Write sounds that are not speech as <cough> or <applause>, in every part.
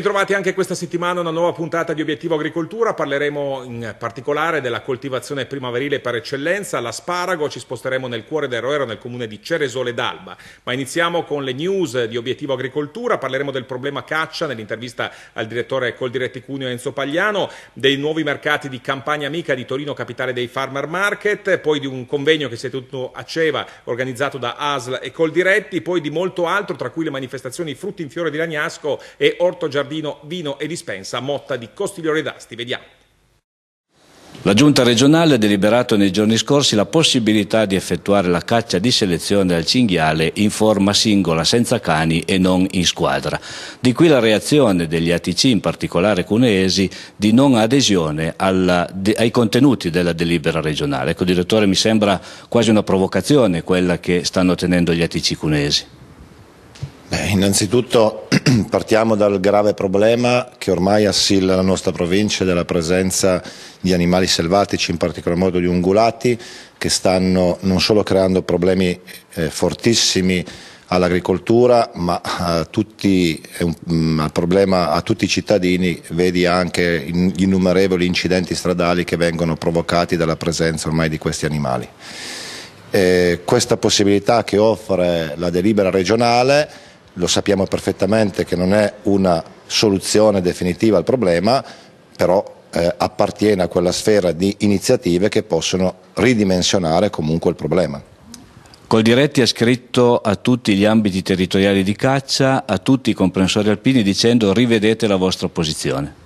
ritrovati anche questa settimana una nuova puntata di Obiettivo Agricoltura, parleremo in particolare della coltivazione primaverile per eccellenza, l'asparago, ci sposteremo nel cuore del Roero nel comune di Ceresole d'Alba, ma iniziamo con le news di Obiettivo Agricoltura, parleremo del problema caccia nell'intervista al direttore Coldiretti Cuneo Enzo Pagliano, dei nuovi mercati di Campagna Amica di Torino Capitale dei Farmer Market, poi di un convegno che si è tenuto a Ceva organizzato da ASL e Coldiretti, poi di molto altro tra cui le manifestazioni Frutti in Fiore di Ragnasco e Orto Giardino giardino, vino e dispensa Motta di Costigliore d'Asti. Vediamo. La giunta regionale ha deliberato nei giorni scorsi la possibilità di effettuare la caccia di selezione al cinghiale in forma singola, senza cani e non in squadra. Di qui la reazione degli ATC, in particolare cuneesi, di non adesione alla, de, ai contenuti della delibera regionale. Ecco, direttore, mi sembra quasi una provocazione quella che stanno tenendo gli ATC cuneesi. Beh, innanzitutto <clears throat> partiamo dal grave problema che ormai assilla la nostra provincia della presenza di animali selvatici, in particolar modo di ungulati, che stanno non solo creando problemi eh, fortissimi all'agricoltura, ma a tutti, un mm, problema a tutti i cittadini, vedi anche gli innumerevoli incidenti stradali che vengono provocati dalla presenza ormai di questi animali. Eh, questa possibilità che offre la delibera regionale lo sappiamo perfettamente che non è una soluzione definitiva al problema, però eh, appartiene a quella sfera di iniziative che possono ridimensionare comunque il problema. Coldiretti ha scritto a tutti gli ambiti territoriali di caccia, a tutti i comprensori alpini dicendo rivedete la vostra posizione.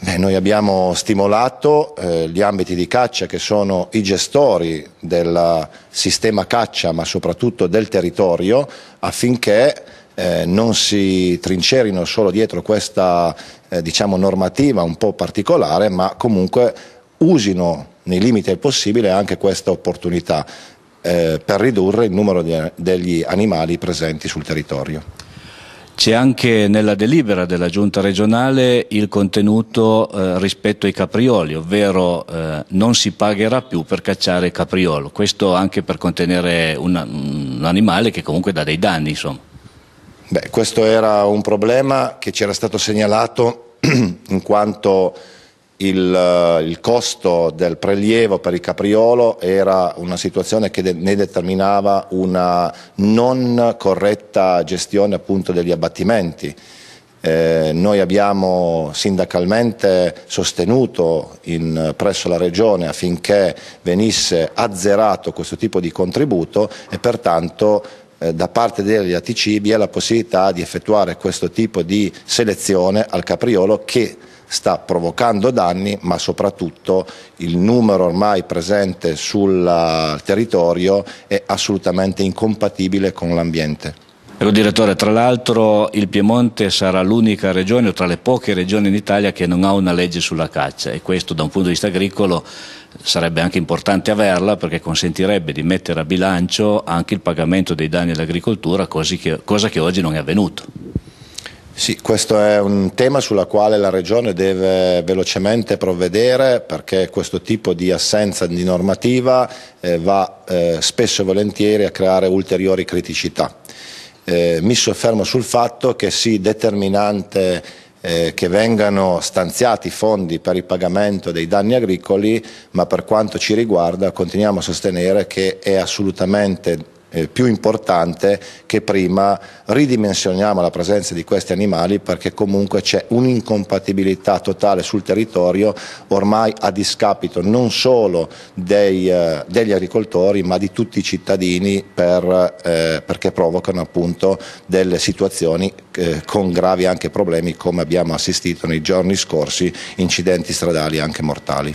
Beh, noi abbiamo stimolato eh, gli ambiti di caccia che sono i gestori del sistema caccia ma soprattutto del territorio affinché eh, non si trincerino solo dietro questa eh, diciamo normativa un po' particolare, ma comunque usino nei limiti del possibile anche questa opportunità eh, per ridurre il numero di, degli animali presenti sul territorio. C'è anche nella delibera della giunta regionale il contenuto eh, rispetto ai caprioli, ovvero eh, non si pagherà più per cacciare capriolo, questo anche per contenere un, un animale che comunque dà dei danni. Insomma. Beh, questo era un problema che ci era stato segnalato <clears throat> in quanto il, eh, il, costo del prelievo per il capriolo era una situazione che ne determinava una non corretta gestione appunto degli abbattimenti. Eh, noi abbiamo sindacalmente sostenuto in, presso la Regione affinché venisse azzerato questo tipo di contributo e pertanto eh, da parte degli ATC la possibilità di effettuare questo tipo di selezione al capriolo che sta provocando danni, ma soprattutto il numero ormai presente sul eh, territorio è assolutamente incompatibile con l'ambiente. Però direttore, tra l'altro il Piemonte sarà l'unica regione o tra le poche regioni in Italia che non ha una legge sulla caccia e questo da un punto di vista agricolo sarebbe anche importante averla perché consentirebbe di mettere a bilancio anche il pagamento dei danni all'agricoltura, cosa che oggi non è avvenuto. Sì, questo è un tema sulla quale la Regione deve velocemente provvedere perché questo tipo di assenza di normativa eh, va eh, spesso e volentieri a creare ulteriori criticità. Eh, mi soffermo sul fatto che sì, determinante eh, che vengano stanziati fondi per il pagamento dei danni agricoli, ma per quanto ci riguarda continuiamo a sostenere che è assolutamente eh, più importante che prima ridimensioniamo la presenza di questi animali perché comunque c'è un'incompatibilità totale sul territorio ormai a discapito non solo dei, eh, degli agricoltori ma di tutti i cittadini per, eh, perché provocano appunto delle situazioni eh, con gravi anche problemi come abbiamo assistito nei giorni scorsi incidenti stradali anche mortali.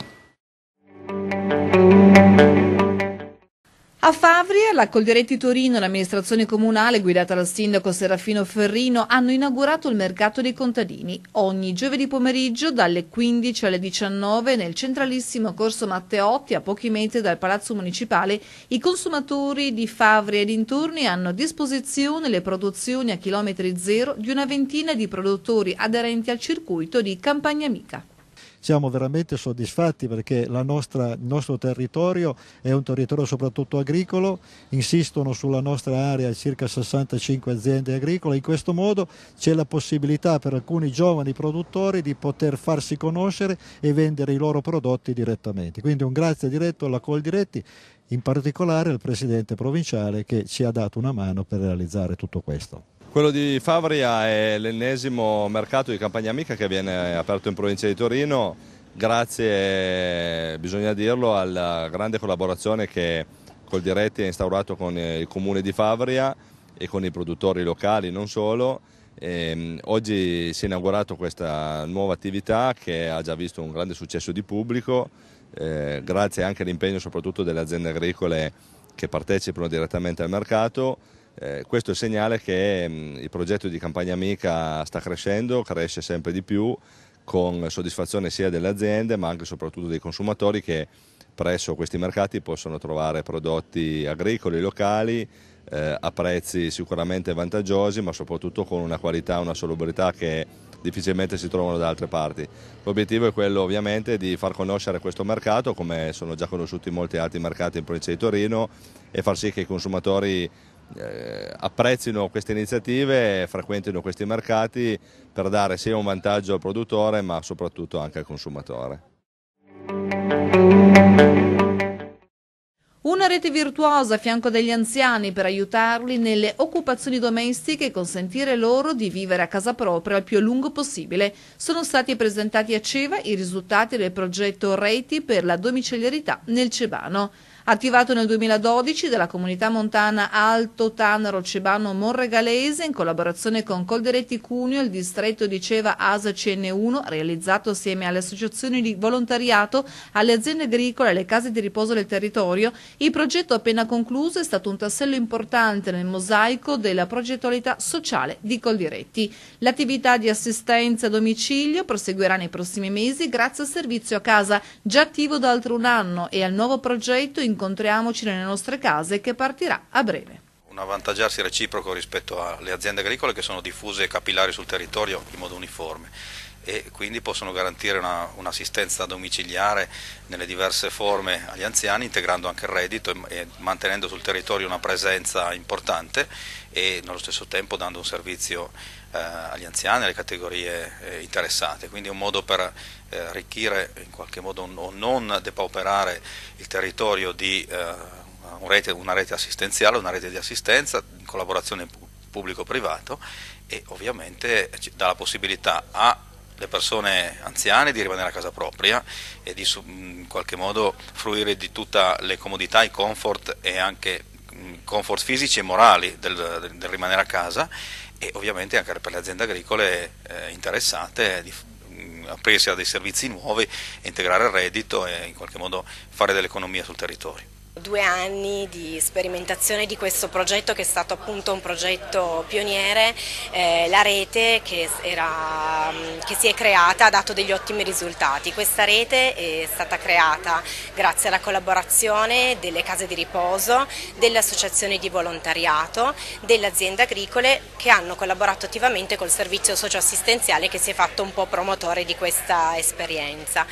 A Favria, la Coldiretti Torino e l'amministrazione comunale guidata dal sindaco Serafino Ferrino hanno inaugurato il mercato dei contadini ogni giovedì pomeriggio dalle 15 alle 19 nel centralissimo corso Matteotti a pochi metri dal palazzo municipale i consumatori di Favria e dintorni hanno a disposizione le produzioni a chilometri zero di una ventina di produttori aderenti al circuito di Campagna Amica siamo veramente soddisfatti perché nostra, il nostro territorio è un territorio soprattutto agricolo, insistono sulla nostra area circa 65 aziende agricole, in questo modo c'è la possibilità per alcuni giovani produttori di poter farsi conoscere e vendere i loro prodotti direttamente. Quindi un grazie diretto alla Coldiretti in particolare al presidente provinciale che ci ha dato una mano per realizzare tutto questo. Quello di Favria è l'ennesimo mercato di campagna amica che viene aperto in provincia di Torino grazie, eh, bisogna dirlo, alla grande collaborazione che Coldiretti ha instaurato con eh, il comune di Favria e con i produttori locali, non solo. E ehm, oggi si è inaugurata questa nuova attività che ha già visto un grande successo di pubblico, eh, grazie anche all'impegno soprattutto delle aziende agricole che partecipano direttamente al mercato eh, questo è il segnale che mh, mm, il progetto di Campagna Amica sta crescendo, cresce sempre di più con soddisfazione sia delle aziende ma anche e soprattutto dei consumatori che presso questi mercati possono trovare prodotti agricoli locali eh, a prezzi sicuramente vantaggiosi ma soprattutto con una qualità, una solubilità che difficilmente si trovano da altre parti. L'obiettivo è quello ovviamente di far conoscere questo mercato come sono già conosciuti molti altri mercati in provincia di Torino e far sì che i consumatori eh, apprezzino queste iniziative, e frequentino questi mercati per dare sia un vantaggio al produttore ma soprattutto anche al consumatore. Una rete virtuosa a fianco degli anziani per aiutarli nelle occupazioni domestiche e consentire loro di vivere a casa propria il più a lungo possibile. Sono stati presentati a Ceva i risultati del progetto Reti per la domiciliarità nel Cebano attivato nel 2012 dalla comunità montana Alto Tanaro Cebano Monregalese in collaborazione con Colderetti Cuneo il distretto di Ceva ASA CN1, realizzato assieme alle associazioni di volontariato, alle aziende agricole e alle case di riposo del territorio, il progetto appena concluso è stato un tassello importante nel mosaico della progettualità sociale di Coldiretti. L'attività di assistenza a domicilio proseguirà nei prossimi mesi grazie al servizio a casa, già attivo da altro un anno, e al nuovo progetto in incontriamoci nelle nostre case che partirà a breve un avvantaggiarsi reciproco rispetto alle aziende agricole che sono diffuse e capillari sul territorio in modo uniforme e quindi possono garantire un'assistenza domiciliare nelle diverse forme agli anziani, integrando anche il reddito e, e, mantenendo sul territorio una presenza importante e nello stesso tempo dando un servizio eh, agli anziani, alle categorie eh, interessate, quindi è un modo per eh, arricchire in qualche modo o non depauperare il territorio di eh, una rete, una, rete, assistenziale, una rete di assistenza in collaborazione pubblico-privato e ovviamente dà la possibilità alle persone anziane di rimanere a casa propria e di in qualche modo fruire di tutte le comodità, i comfort e anche mm, comfort fisici e morali del, del rimanere a casa e ovviamente anche per le aziende agricole eh, interessate di mm, aprirsi a dei servizi nuovi, integrare il reddito e in qualche modo fare dell'economia sul territorio due anni di sperimentazione di questo progetto che è stato appunto un progetto pioniere, eh, la rete che, era, mm, che, si è creata ha dato degli ottimi risultati. Questa rete è stata creata grazie alla collaborazione delle case di riposo, delle associazioni di volontariato, delle aziende agricole che hanno collaborato attivamente col servizio socioassistenziale che si è fatto un po' promotore di questa esperienza.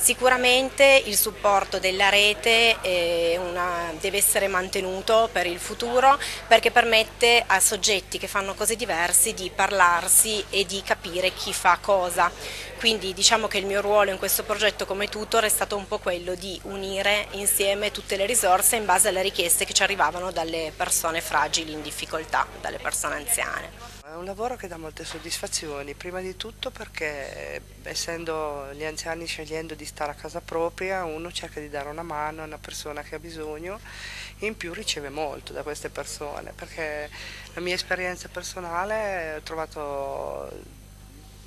Sicuramente il supporto della rete eh, una, deve essere mantenuto per il futuro perché permette a soggetti che fanno cose diverse di parlarsi e di capire chi fa cosa. Quindi diciamo che il mio ruolo in questo progetto come tutor è stato un po' quello di unire insieme tutte le risorse in base alle richieste che ci arrivavano dalle persone fragili in difficoltà, dalle persone anziane. È un lavoro che dà molte soddisfazioni, prima di tutto perché essendo gli anziani scegliendo di stare a casa propria, uno cerca di dare una mano a una persona che ha bisogno e in più riceve molto da queste persone, perché la mia esperienza personale ho trovato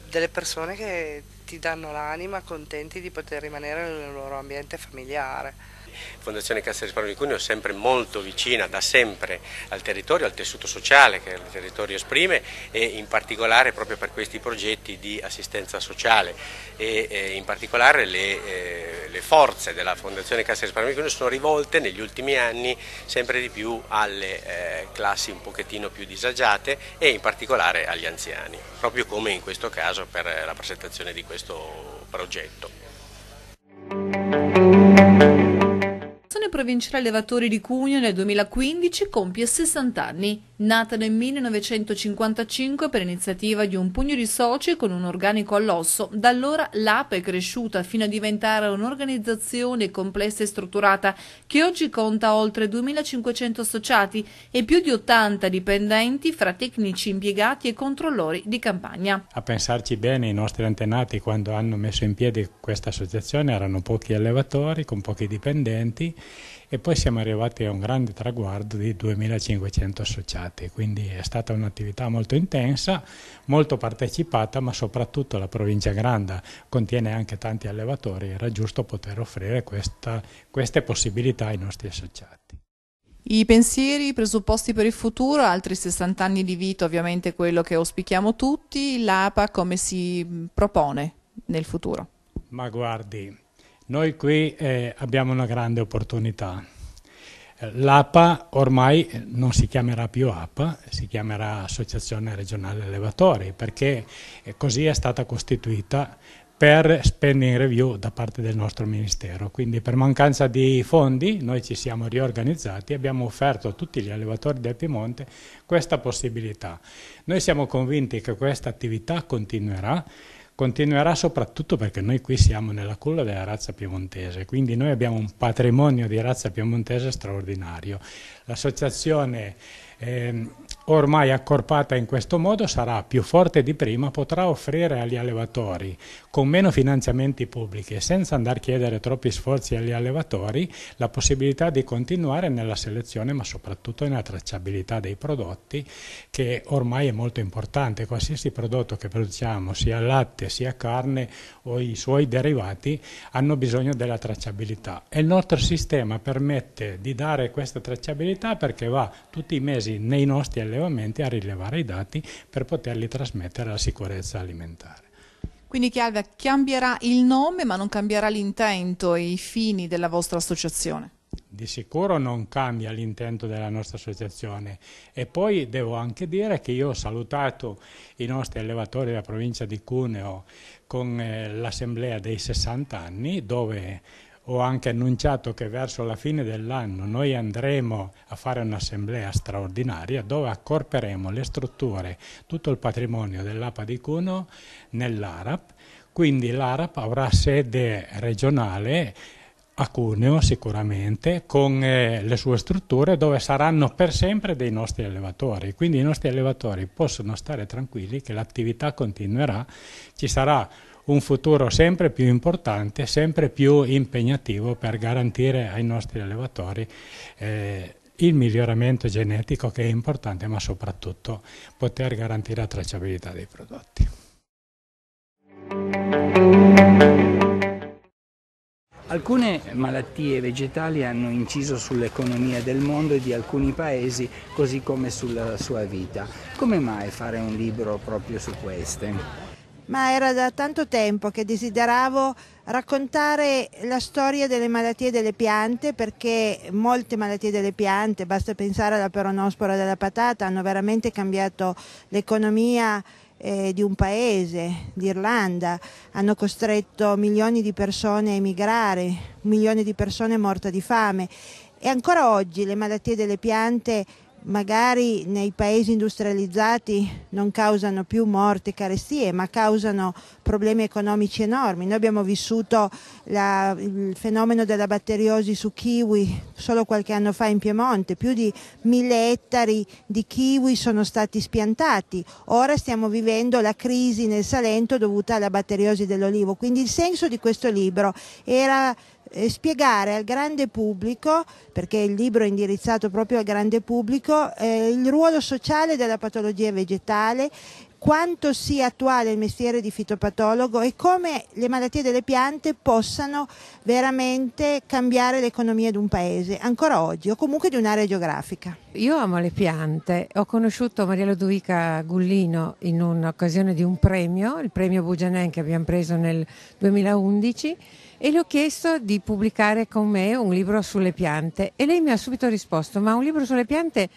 delle persone che ti danno l'anima contenti di poter rimanere nel loro ambiente familiare. Fondazione Cassa Risparmio di Cuneo è sempre molto vicina da sempre al territorio, al tessuto sociale che il territorio esprime e in particolare proprio per questi progetti di assistenza sociale e eh, in particolare le, eh, le, forze della Fondazione Cassa Risparmio di Cuneo sono rivolte negli ultimi anni sempre di più alle eh, classi un pochettino più disagiate e in particolare agli anziani, proprio come in questo caso per la presentazione di questo progetto provinciale allevatori di Cugno nel 2015 compie 60 anni. Nata nel 1955 per iniziativa di un pugno di soci con un organico all'osso, da allora l'APE è cresciuta fino a diventare un'organizzazione complessa e strutturata che oggi conta oltre 2.500 associati e più di 80 dipendenti fra tecnici impiegati e controllori di campagna. A pensarci bene i nostri antenati quando hanno messo in piedi questa associazione erano pochi allevatori con pochi dipendenti e poi siamo arrivati a un grande traguardo di 2500 associati, quindi è stata un'attività molto intensa, molto partecipata, ma soprattutto la provincia Granda contiene anche tanti allevatori, era giusto poter offrire questa, queste possibilità ai nostri associati. I pensieri, i presupposti per il futuro, altri 60 anni di vita ovviamente quello che auspichiamo tutti, l'APA come si propone nel futuro? Ma guardi, noi qui eh, abbiamo una grande opportunità. L'APA ormai non si chiamerà più APA, si chiamerà Associazione Regionale Allevatori, perché così è stata costituita per spending review da parte del nostro Ministero. Quindi per mancanza di fondi noi ci siamo riorganizzati e abbiamo offerto a tutti gli allevatori del Piemonte questa possibilità. Noi siamo convinti che questa attività continuerà continuerà soprattutto perché noi qui siamo nella culla della razza piemontese, quindi noi abbiamo un patrimonio di razza piemontese straordinario. L'associazione eh, ormai accorpata in questo modo sarà più forte di prima, potrà offrire agli allevatori con meno finanziamenti pubblici e senza andare a chiedere troppi sforzi agli allevatori la possibilità di continuare nella selezione ma soprattutto nella tracciabilità dei prodotti che ormai è molto importante, qualsiasi prodotto che produciamo sia latte sia carne o i suoi derivati hanno bisogno della tracciabilità e il nostro sistema permette di dare questa tracciabilità perché va tutti i mesi casi nei nostri allevamenti a rilevare i dati per poterli trasmettere alla sicurezza alimentare. Quindi Chialvia cambierà il nome ma non cambierà l'intento e i fini della vostra associazione? Di sicuro non cambia l'intento della nostra associazione e poi devo anche dire che io ho salutato i nostri allevatori della provincia di Cuneo con eh, l'assemblea dei 60 anni dove ho anche annunciato che verso la fine dell'anno noi andremo a fare un'assemblea straordinaria dove accorperemo le strutture, tutto il patrimonio dell'APA di Cuno nell'ARAP, quindi l'ARAP avrà sede regionale a Cuneo sicuramente con eh, le sue strutture dove saranno per sempre dei nostri allevatori quindi i nostri allevatori possono stare tranquilli che l'attività continuerà ci sarà un'attività un futuro sempre più importante, sempre più impegnativo per garantire ai nostri allevatori eh, il miglioramento genetico che è importante, ma soprattutto poter garantire la tracciabilità dei prodotti. Alcune malattie vegetali hanno inciso sull'economia del mondo e di alcuni paesi, così come sulla sua vita. Come mai fare un libro proprio su queste? ma era da tanto tempo che desideravo raccontare la storia delle malattie delle piante perché molte malattie delle piante, basta pensare alla peronospora della patata, hanno veramente cambiato l'economia eh, di un paese, d'Irlanda, hanno costretto milioni di persone a emigrare, milioni di persone morte di fame e ancora oggi le malattie delle piante magari nei paesi industrializzati non causano più morte e carestie, ma causano problemi economici enormi. Noi abbiamo vissuto la, il fenomeno della batteriosi su kiwi solo qualche anno fa in Piemonte, più di mille ettari di kiwi sono stati spiantati. Ora stiamo vivendo la crisi nel Salento dovuta alla batteriosi dell'olivo. Quindi il senso di questo libro era eh, spiegare al grande pubblico, perché il libro è indirizzato proprio al grande pubblico, eh, il ruolo sociale della patologia vegetale quanto sia attuale il mestiere di fitopatologo e come le malattie delle piante possano veramente cambiare l'economia di un paese, ancora oggi, o comunque di un'area geografica. Io amo le piante, ho conosciuto Maria Ludovica Gullino in un'occasione di un premio, il premio Bugianen che abbiamo preso nel 2011 e le ho chiesto di pubblicare con me un libro sulle piante e lei mi ha subito risposto, ma un libro sulle piante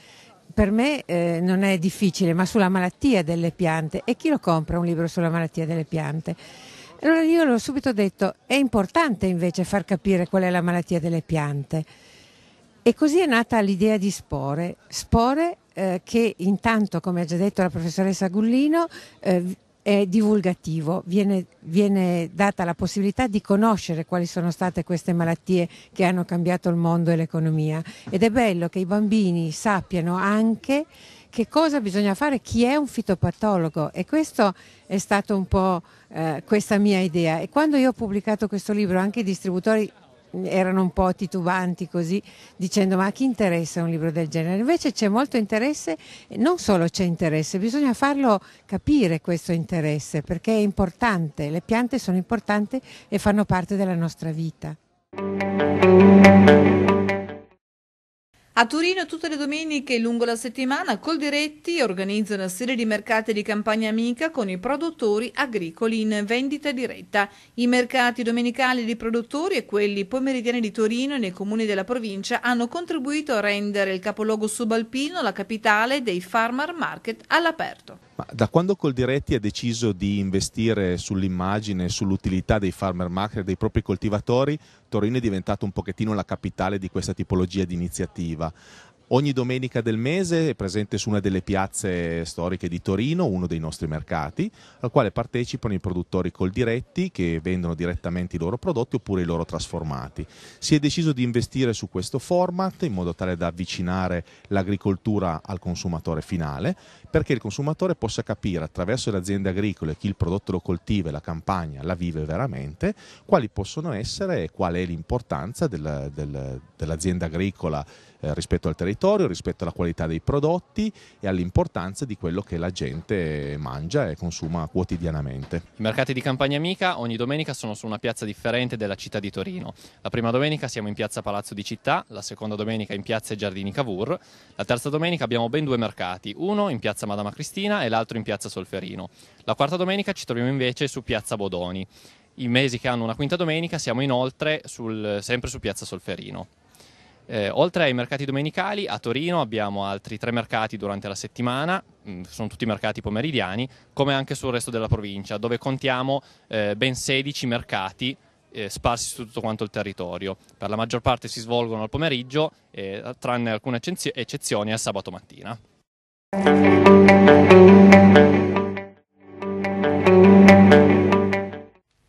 per me eh, non è difficile, ma sulla malattia delle piante e chi lo compra un libro sulla malattia delle piante? Allora io l'ho subito detto, è importante invece far capire qual è la malattia delle piante. E così è nata l'idea di Spore. Spore eh, che intanto, come ha già detto la professoressa Gullino, eh, è divulgativo, viene, viene, data la possibilità di conoscere quali sono state queste malattie che hanno cambiato il mondo e l'economia ed è bello che i bambini sappiano anche che cosa bisogna fare, chi è un fitopatologo e questo è stato un po' eh, questa mia idea e quando io ho pubblicato questo libro anche i distributori erano un po' titubanti così dicendo ma a chi interessa un libro del genere? Invece c'è molto interesse, non solo c'è interesse, bisogna farlo capire questo interesse perché è importante, le piante sono importanti e fanno parte della nostra vita. A Torino tutte le domeniche lungo la settimana Coldiretti organizza una serie di mercati di campagna amica con i produttori agricoli in vendita diretta. I mercati domenicali di produttori e quelli pomeridiani di Torino e nei comuni della provincia hanno contribuito a rendere il capoluogo subalpino la capitale dei farmer market all'aperto. Ma da quando Coldiretti ha deciso di investire sull'immagine, sull'utilità dei farmer market, dei propri coltivatori, Torino è diventato un pochettino la capitale di questa tipologia di iniziativa. Ogni domenica del mese è presente su una delle piazze storiche di Torino, uno dei nostri mercati, al quale partecipano i produttori col diretti che vendono direttamente i loro prodotti oppure i loro trasformati. Si è deciso di investire su questo format in modo tale da avvicinare l'agricoltura al consumatore finale, perché il consumatore possa capire attraverso le aziende agricole chi il prodotto lo coltiva e la campagna la vive veramente, quali possono essere e qual è l'importanza del, del, dell'azienda agricola eh, rispetto al territorio, rispetto alla qualità dei prodotti e all'importanza di quello che la gente mangia e consuma quotidianamente. I mercati di Campagna Amica ogni domenica sono su una piazza differente della città di Torino. La prima domenica siamo in piazza Palazzo di Città, la seconda domenica in piazza Giardini Cavour, la terza domenica abbiamo ben due mercati, uno in piazza Madama Cristina e l'altro in piazza Solferino. La quarta domenica ci troviamo invece su piazza Bodoni. I mesi che hanno una quinta domenica siamo inoltre sul, sempre su piazza Solferino. Eh, oltre ai mercati domenicali, a Torino abbiamo altri tre mercati durante la settimana, mm, sono tutti mercati pomeridiani, come anche sul resto della provincia, dove contiamo eh, ben 16 mercati eh, sparsi su tutto quanto il territorio. Per la maggior parte si svolgono al pomeriggio, eh, tranne alcune eccezioni al sabato mattina.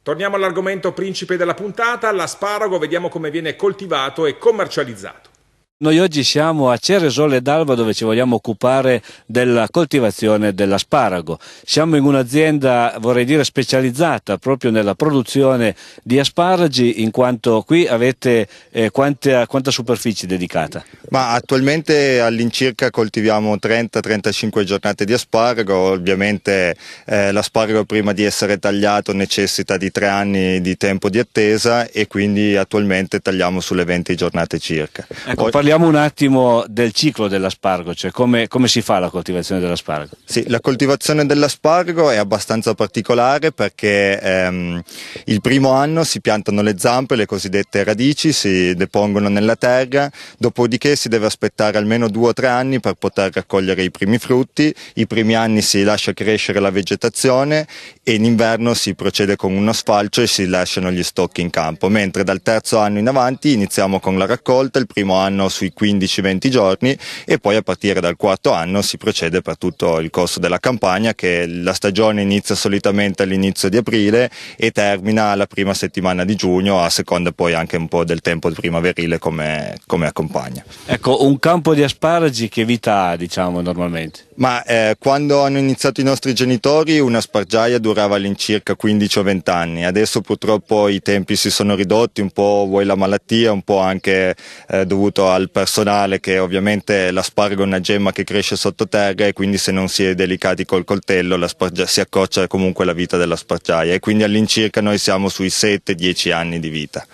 Torniamo all'argomento principe della puntata, l'asparago, vediamo come viene coltivato e commercializzato. Noi oggi siamo a Ceresole d'Alba dove ci vogliamo occupare della coltivazione dell'asparago. Siamo in un'azienda, vorrei dire, specializzata proprio nella produzione di asparagi, in quanto qui avete eh, quanta, quanta, superficie dedicata? Ma attualmente all'incirca coltiviamo 30-35 giornate di asparago, ovviamente eh, l'asparago prima di essere tagliato necessita di tre anni di tempo di attesa e quindi attualmente tagliamo sulle 20 giornate circa. Ecco, parliamo un attimo del ciclo dell'aspargo, cioè come, come si fa la coltivazione dell'aspargo? Sì, la coltivazione dell'aspargo è abbastanza particolare perché ehm, il primo anno si piantano le zampe, le cosiddette radici, si depongono nella terra, dopodiché si deve aspettare almeno due o tre anni per poter raccogliere i primi frutti, i primi anni si lascia crescere la vegetazione e in inverno si procede con uno sfalcio e si lasciano gli stocchi in campo, mentre dal terzo anno in avanti iniziamo con la raccolta, il primo anno sui 15-20 giorni e poi a partire dal quarto anno si procede per tutto il corso della campagna che la stagione inizia solitamente all'inizio di aprile e termina la prima settimana di giugno a seconda poi anche un po' del tempo primaverile come, come accompagna. Ecco, un campo di asparagi che vita ha diciamo normalmente? Ma eh, quando hanno iniziato i nostri genitori una spargiaia durava all'incirca 15 o 20 anni, adesso purtroppo i tempi si sono ridotti un po' vuoi la malattia, un po' anche eh, dovuto al al personale che ovviamente l'aspargo è una gemma che cresce sottoterra e quindi se non si è delicati col coltello si accorcia comunque la vita della spargiaia e quindi all'incirca noi siamo sui 7-10 anni di vita.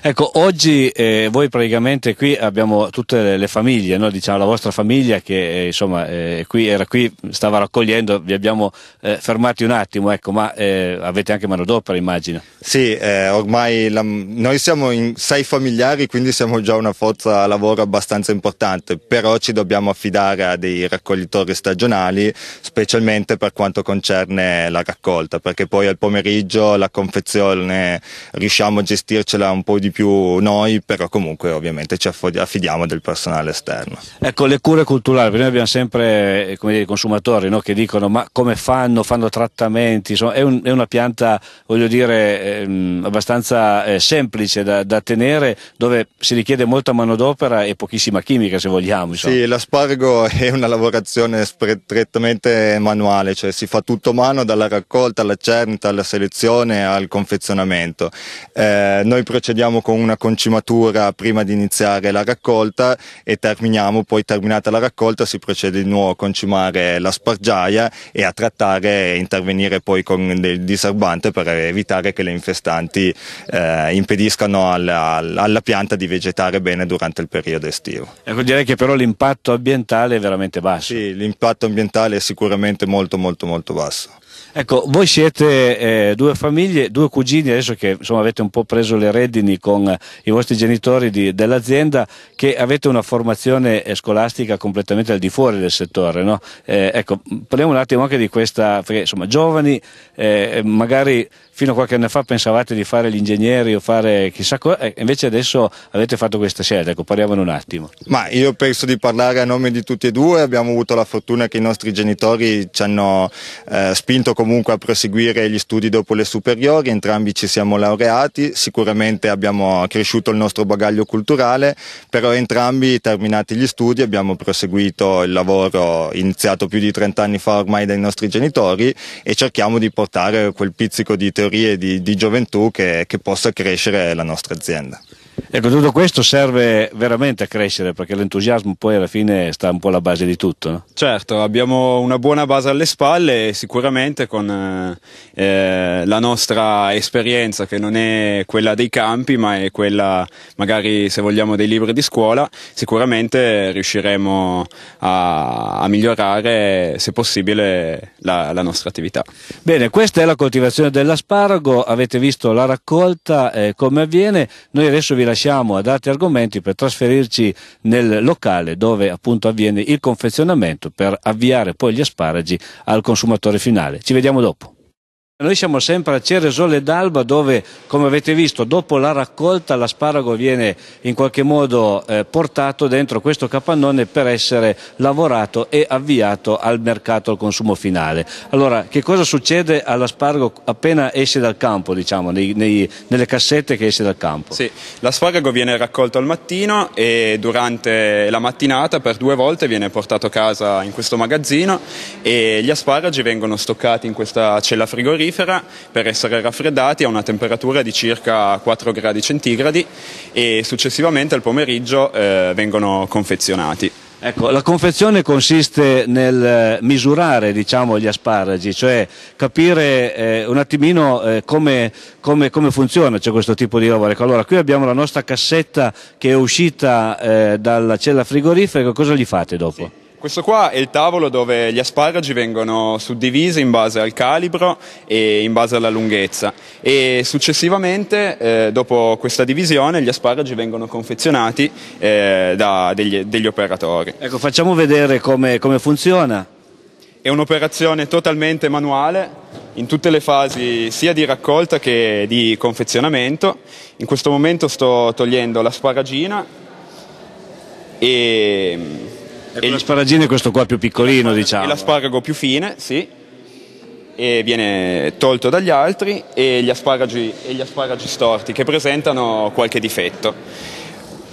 Ecco, oggi eh, voi praticamente qui abbiamo tutte le famiglie, no? diciamo la vostra famiglia che eh, insomma eh, qui, era qui, stava raccogliendo, vi abbiamo eh, fermati un attimo, ecco, ma eh, avete anche manodopera immagino. Sì, eh, ormai la, noi siamo in sei familiari quindi siamo già una forza lavoro lavoro abbastanza importante, però ci dobbiamo affidare a dei raccoglitori stagionali, specialmente per quanto concerne la raccolta, perché poi al pomeriggio la confezione riusciamo a gestircela un po' di più noi, però comunque ovviamente ci affidiamo del personale esterno. Ecco, le cure culturali, noi abbiamo sempre eh, dire, i consumatori no, che dicono ma come fanno, fanno trattamenti, insomma, è, un, è, una pianta, voglio dire, ehm, abbastanza eh, semplice da, da tenere, dove si richiede molta manodopera e pochissima chimica se vogliamo. Insomma. Sì, l'aspargo è una lavorazione strettamente manuale, cioè si fa tutto mano dalla raccolta alla cernita, alla selezione al confezionamento. Eh, noi procediamo con una concimatura prima di iniziare la raccolta e terminiamo, poi terminata la raccolta si procede di nuovo a concimare la spargiaia e a trattare e intervenire poi con del diserbante per evitare che le infestanti eh, impediscano alla, alla pianta di vegetare bene durante il periodo periodo estivo. Ecco, direi che però l'impatto ambientale è veramente basso. Sì, l'impatto ambientale è sicuramente molto molto molto basso. Ecco, voi siete eh, due famiglie, due cugini, adesso che insomma, avete un po' preso le redini con eh, i vostri genitori di, dell'azienda, che avete una formazione eh, scolastica completamente al di fuori del settore. No? Eh, ecco, parliamo un attimo anche di questa, perché insomma, giovani, eh, magari fino a qualche anno fa pensavate di fare gli ingegneri o fare chissà cosa, eh, invece adesso avete fatto questa scelta, ecco, parliamo un attimo. Ma io penso di parlare a nome di tutti e due, abbiamo avuto la fortuna che i nostri genitori ci hanno spinto intento comunque a proseguire gli studi dopo le superiori, entrambi ci siamo laureati, sicuramente abbiamo accresciuto il nostro bagaglio culturale, però entrambi terminati gli studi abbiamo proseguito il lavoro iniziato più di 30 anni fa ormai dai nostri genitori e cerchiamo di portare quel pizzico di teorie di, di gioventù che, che possa crescere la nostra azienda. Ecco, tutto questo serve veramente a crescere perché l'entusiasmo poi alla fine sta un po' alla base di tutto. No? Certo, abbiamo una buona base alle spalle e sicuramente con eh, eh, la nostra esperienza che non è quella dei campi ma è quella magari se vogliamo dei libri di scuola, sicuramente riusciremo a, a migliorare se possibile la, la, nostra attività. Bene, questa è la coltivazione dell'asparago, avete visto la raccolta, eh, come avviene, noi adesso vi lasciamo siamo ad altri argomenti per trasferirci nel locale dove appunto avviene il confezionamento per avviare poi gli asparagi al consumatore finale. Ci vediamo dopo. Noi siamo sempre a Ceresole d'Alba dove, come avete visto, dopo la raccolta l'asparago viene in qualche modo eh, portato dentro questo capannone per essere lavorato e avviato al mercato, al consumo finale. Allora, che cosa succede all'asparago appena esce dal campo, diciamo, nei, nei, nelle cassette che esce dal campo? Sì, l'asparago viene raccolto al mattino e durante la mattinata per due volte viene portato a casa in questo magazzino e gli asparagi vengono stoccati in questa cella frigorifera frigorifera per essere raffreddati a una temperatura di circa 4 gradi centigradi e successivamente al pomeriggio eh, vengono confezionati. Ecco, la confezione consiste nel eh, misurare diciamo, gli asparagi, cioè capire eh, un attimino eh, come, come, come, funziona cioè, questo tipo di lavoro. Ecco, allora, qui abbiamo la nostra cassetta che è uscita eh, dalla cella frigorifera, cosa gli fate dopo? Sì. Questo qua è il tavolo dove gli asparagi vengono suddivisi in base al calibro e in base alla lunghezza e successivamente eh, dopo questa divisione gli asparagi vengono confezionati eh, da degli, degli, operatori. Ecco, facciamo vedere come, come funziona. È un'operazione totalmente manuale in tutte le fasi sia di raccolta che di confezionamento. In questo momento sto togliendo l'asparagina e e la sparagina è questo qua più piccolino, diciamo. E l'asparago più fine, sì, e viene tolto dagli altri e gli, asparagi, e gli asparagi storti che presentano qualche difetto.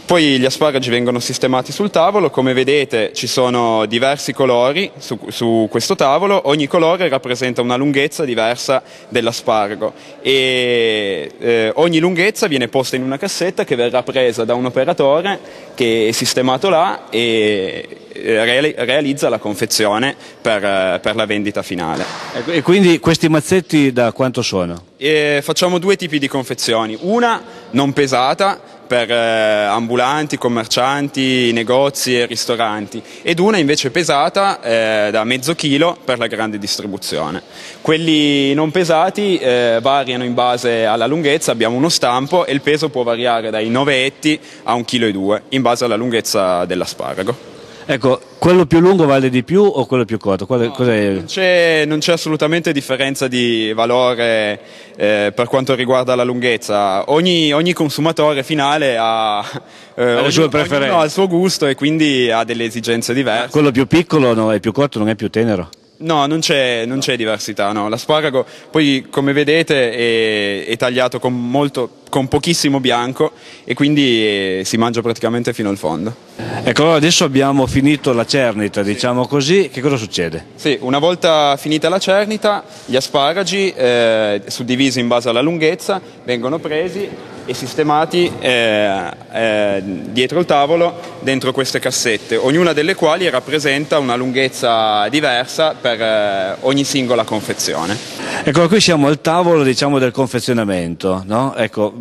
Poi gli asparagi vengono sistemati sul tavolo, come vedete ci sono diversi colori su, su questo tavolo, ogni colore rappresenta una lunghezza diversa dell'asparago e eh, ogni lunghezza viene posta in una cassetta che verrà presa da un operatore che è sistemato là e realizza la confezione per, eh, per, la vendita finale. Ecco, e quindi questi mazzetti da quanto sono? E facciamo due tipi di confezioni, una non pesata per eh, ambulanti, commercianti, negozi e ristoranti ed una invece pesata eh, da mezzo chilo per la grande distribuzione. Quelli non pesati eh, variano in base alla lunghezza, abbiamo uno stampo e il peso può variare dai 9 etti a 1,2 kg in base alla lunghezza dell'asparago. Ecco, quello più lungo vale di più o quello più corto? Qual- no, non, c'è, non, c'è, assolutamente differenza di valore eh, per quanto riguarda la lunghezza. Ogni, ogni consumatore finale ha eh, le ogni, preferenze. ha il suo gusto e quindi ha delle esigenze diverse. Quello più piccolo no, e più corto non è più tenero? No, non c'è, non c'è diversità. No. L'asparago, poi come vedete, è, è tagliato con molto con pochissimo bianco e quindi eh, si mangia praticamente fino al fondo. Ecco, allora adesso abbiamo finito la cernita, diciamo così, che cosa succede? Sì, una volta finita la cernita, gli asparagi, eh, suddivisi in base alla lunghezza, vengono presi e sistemati eh, eh, dietro il tavolo dentro queste cassette, ognuna delle quali rappresenta una lunghezza diversa per eh, ogni singola confezione. Ecco, qui siamo al tavolo diciamo, del confezionamento, no? ecco,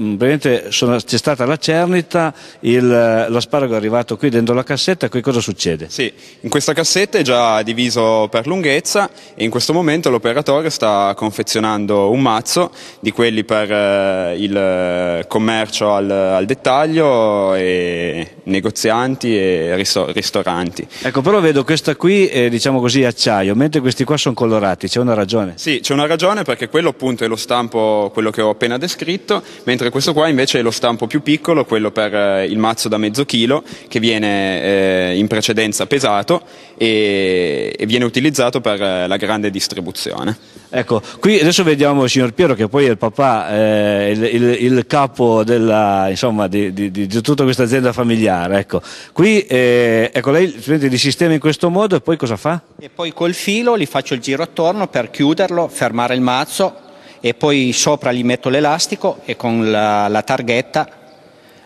c'è stata la cernita, l'asparago è arrivato qui dentro la cassetta, qui cosa succede? Sì, in questa cassetta è già diviso per lunghezza e in questo momento l'operatore sta confezionando un mazzo di quelli per eh, il commercio al, al, dettaglio e negozianti e risto ristoranti. Ecco, però vedo questa qui è eh, diciamo così acciaio, mentre questi qua sono colorati, c'è una ragione? Sì, c'è una ragione perché quello appunto è lo stampo, quello che ho appena descritto, mentre cioè, questo qua invece è lo stampo più piccolo, quello per eh, il mazzo da mezzo chilo, che viene eh, in precedenza pesato e, e, viene utilizzato per eh, la grande distribuzione. Ecco, qui adesso vediamo il signor Piero che poi è il papà, eh, il, il, il, capo della, insomma, di, di, di, tutta questa azienda familiare. Ecco, qui eh, ecco, lei li sistema in questo modo e poi cosa fa? E poi col filo li faccio il giro attorno per chiuderlo, fermare il mazzo, e poi sopra gli metto l'elastico e con la, la targhetta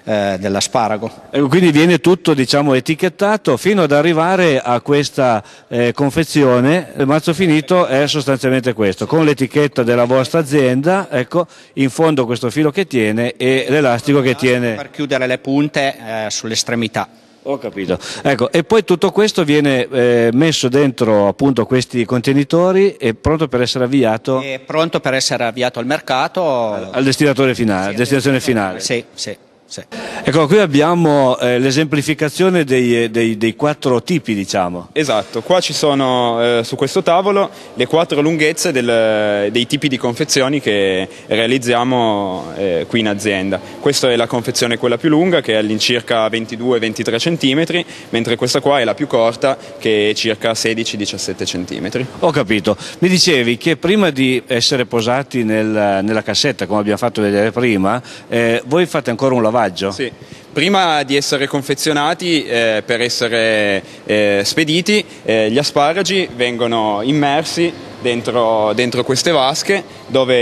eh, dell'asparago. Quindi viene tutto diciamo, etichettato fino ad arrivare a questa eh, confezione. Il mazzo finito è sostanzialmente questo, con l'etichetta della vostra azienda, ecco, in fondo questo filo che tiene e l'elastico che tiene... Per chiudere le punte eh, sull'estremità. Ho capito. Ecco, e poi tutto questo viene eh, messo dentro appunto questi contenitori e pronto per essere avviato? E pronto per essere avviato al mercato. Al, al destinatore finale, sì, destinazione finale. Sì, sì. Sì. Ecco, qui abbiamo eh, l'esemplificazione dei, eh, dei, dei, quattro tipi, diciamo. Esatto, qua ci sono eh, su questo tavolo le quattro lunghezze del, eh, dei tipi di confezioni che realizziamo eh, qui in azienda. Questa è la confezione quella più lunga, che è all'incirca 22-23 cm, mentre questa qua è la più corta, che è circa 16-17 cm. Ho capito. Mi dicevi che prima di essere posati nel, nella cassetta, come abbiamo fatto vedere prima, eh, voi fate ancora un lavaggio stoccaggio. Sì. Prima di essere confezionati, eh, per essere eh, spediti, eh, gli asparagi vengono immersi dentro, dentro queste vasche dove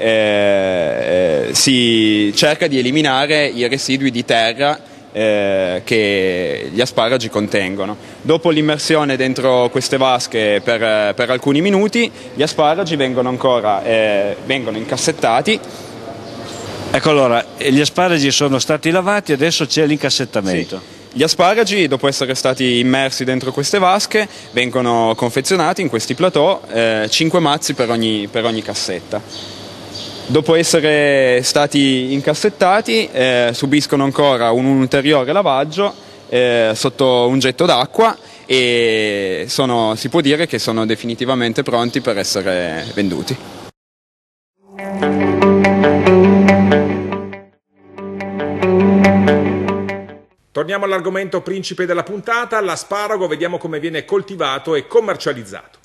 eh, eh, si cerca di eliminare i residui di terra eh, che gli asparagi contengono. Dopo l'immersione dentro queste vasche per, per alcuni minuti, gli asparagi vengono ancora vengono incassettati Ecco allora, gli asparagi sono stati lavati, adesso c'è l'incassettamento. Sì. Gli asparagi, dopo essere stati immersi dentro queste vasche, vengono confezionati in questi plateau, eh, 5 mazzi per ogni, per ogni, cassetta. Dopo essere stati incassettati, eh, subiscono ancora un, un ulteriore lavaggio eh, sotto un getto d'acqua e sono, si può dire che sono definitivamente pronti per essere venduti. Torniamo all'argomento principe della puntata, l'asparago, vediamo come viene coltivato e commercializzato.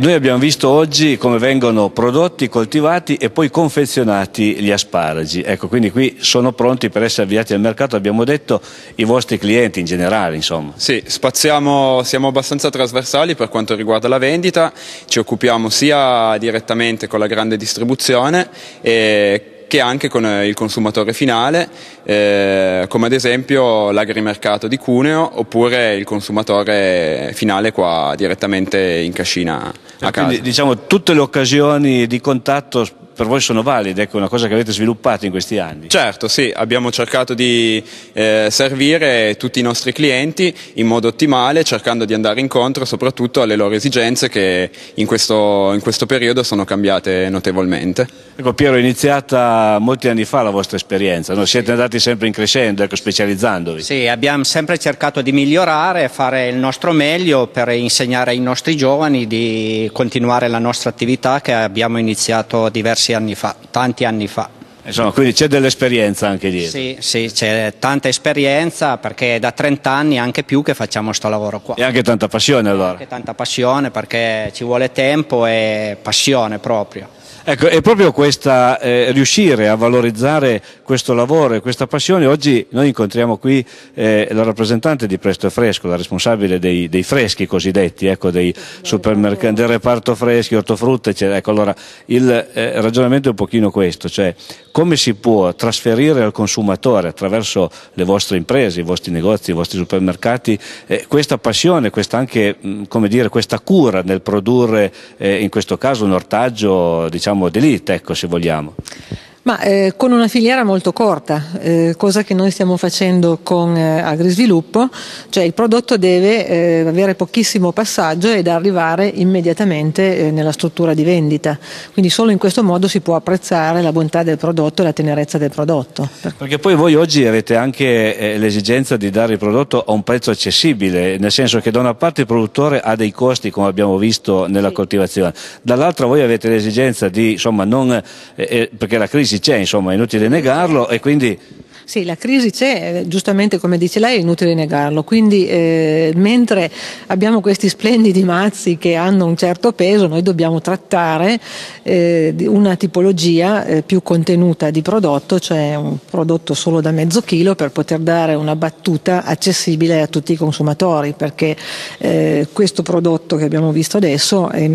Noi abbiamo visto oggi come vengono prodotti, coltivati e poi confezionati gli asparagi. Ecco, quindi qui sono pronti per essere avviati al mercato, abbiamo detto, i vostri clienti in generale, insomma. Sì, spaziamo, siamo abbastanza trasversali per quanto riguarda la vendita, ci occupiamo sia direttamente con la grande distribuzione e che anche con eh, il consumatore finale, eh, come ad esempio l'agrimercato di Cuneo oppure il consumatore finale qua direttamente in cascina a eh, casa. Quindi diciamo tutte le occasioni di contatto per voi sono valide, ecco una cosa che avete sviluppato in questi anni. Certo, sì, abbiamo cercato di eh, servire tutti i nostri clienti in modo ottimale, cercando di andare incontro soprattutto alle loro esigenze che in questo, in questo periodo sono cambiate notevolmente. Ecco Piero, è iniziata molti anni fa la vostra esperienza, no? siete andati sempre in crescendo, ecco, specializzandovi. Sì, abbiamo sempre cercato di migliorare, fare il nostro meglio per insegnare ai nostri giovani di continuare la nostra attività che abbiamo iniziato diversi diversi anni fa, tanti anni fa. Insomma, quindi c'è dell'esperienza anche dietro. Sì, sì, c'è tanta esperienza perché è da 30 anni anche più che facciamo questo lavoro qua. E anche tanta passione allora. E anche tanta passione perché ci vuole tempo e passione proprio. Ecco, è proprio questa, eh, riuscire a valorizzare questo lavoro e questa passione. Oggi noi incontriamo qui eh, la rappresentante di Presto e Fresco, la responsabile dei, dei freschi cosiddetti, ecco, dei supermercati, del reparto freschi, ortofrutta, eccetera. Ecco, allora, il eh, ragionamento è un pochino questo, cioè come si può trasferire al consumatore attraverso le vostre imprese, i vostri negozi, i vostri supermercati, eh, questa passione, questa anche, mh, mm, dire, questa cura nel produrre, eh, in questo caso, un ortaggio, diciamo, diciamo, d'elite, ecco, se vogliamo. Ma eh, con una filiera molto corta, eh, cosa che noi stiamo facendo con eh, Agrisviluppo, cioè il prodotto deve eh, avere pochissimo passaggio ed arrivare immediatamente eh, nella struttura di vendita. Quindi solo in questo modo si può apprezzare la bontà del prodotto e la tenerezza del prodotto. Perché poi voi oggi avete anche eh, l'esigenza di dare il prodotto a un prezzo accessibile, nel senso che da una parte il produttore ha dei costi, come abbiamo visto nella sì. coltivazione, dall'altra voi avete l'esigenza di, insomma, non, perché la crisi crisi c'è, insomma, è inutile negarlo e quindi sì, la crisi c'è, eh, giustamente come dice lei è inutile negarlo, quindi eh, mentre abbiamo questi splendidi mazzi che hanno un certo peso, noi dobbiamo trattare eh, una tipologia eh, più contenuta di prodotto, cioè un prodotto solo da mezzo chilo per poter dare una battuta accessibile a tutti i consumatori, perché eh, questo prodotto che abbiamo visto adesso è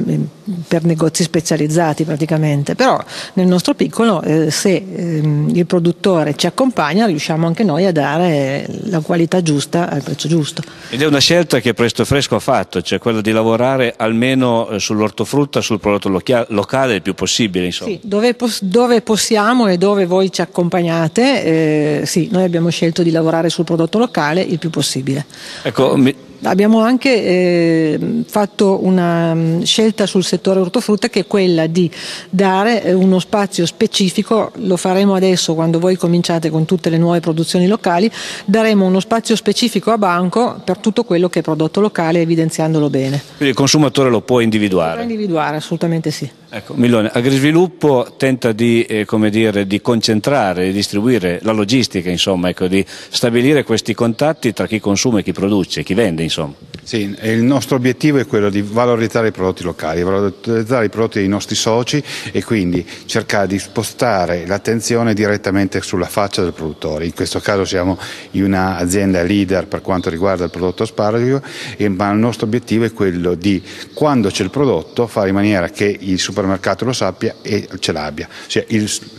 per negozi specializzati praticamente, però nel nostro piccolo eh, se ehm, il produttore ci accompagna Bologna riusciamo anche noi a dare la qualità giusta al prezzo giusto. Ed è una scelta che Presto Fresco ha fatto, cioè quella di lavorare almeno eh, sull'ortofrutta, sul prodotto locale il più possibile. Insomma. Sì, dove, pos dove, possiamo e dove voi ci accompagnate, eh, sì, noi abbiamo scelto di lavorare sul prodotto locale il più possibile. Ecco, mi Abbiamo anche eh, fatto una mm, scelta sul settore ortofrutta che è quella di dare eh, uno spazio specifico, lo faremo adesso quando voi cominciate con tutte le nuove produzioni locali, daremo uno spazio specifico a banco per tutto quello che è prodotto locale evidenziandolo bene. Quindi il consumatore lo può individuare? Lo può individuare, assolutamente sì. Ecco, Millone, Agrisviluppo tenta di, eh, dire, di, concentrare, di distribuire la logistica, insomma, ecco, di stabilire questi contatti tra chi consuma e chi produce, chi vende. Insomma. Sì, il nostro obiettivo è quello di valorizzare i prodotti locali, valorizzare i prodotti dei nostri soci e quindi cercare di spostare l'attenzione direttamente sulla faccia del produttore. In questo caso siamo in un'azienda leader per quanto riguarda il prodotto spargo, ma il nostro obiettivo è quello di, quando c'è il prodotto, fare in maniera che il supermercato lo sappia e ce l'abbia. Cioè,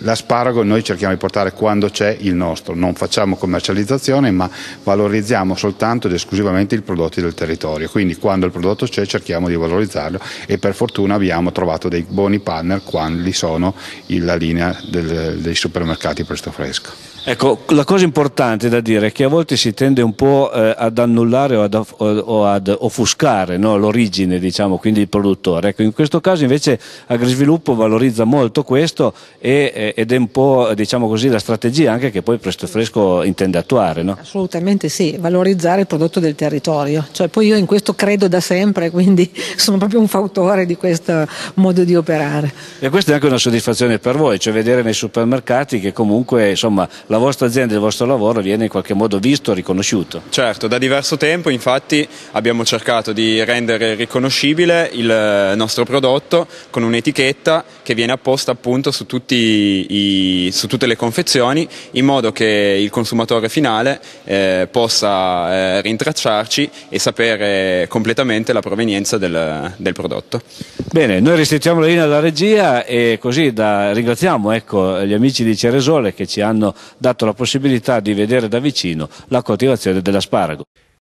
l'asparago noi cerchiamo di portare quando c'è il nostro, non facciamo commercializzazione ma valorizziamo soltanto ed esclusivamente i prodotti del territorio territorio, quindi quando il prodotto c'è cerchiamo di valorizzarlo e per fortuna abbiamo trovato dei buoni partner quali sono la linea del, dei supermercati Presto Fresco. Ecco, la cosa importante da dire è che a volte si tende un po' eh, ad annullare o ad, o ad offuscare no? l'origine, diciamo, quindi il produttore. Ecco, in questo caso invece Agrisviluppo valorizza molto questo e, ed è un po' diciamo così, la strategia anche che poi Presto Fresco intende attuare. No? Assolutamente sì, valorizzare il prodotto del territorio. Cioè, poi io in questo credo da sempre, quindi <laughs> sono proprio un fautore di questo modo di operare. E questa è anche una soddisfazione per voi, cioè vedere nei supermercati che comunque insomma, la la vostra azienda, il vostro lavoro viene in qualche modo visto, riconosciuto. Certo, da diverso tempo infatti abbiamo cercato di rendere riconoscibile il nostro prodotto con un'etichetta che viene apposta appunto su, i, su tutte le confezioni in modo che il consumatore finale eh, possa eh, rintracciarci e sapere completamente la provenienza del, del prodotto. Bene, noi restituiamo la linea alla regia e così da, ringraziamo ecco, gli amici di Ceresole che ci hanno dato dato la possibilità di vedere da vicino la coltivazione dell'asparago.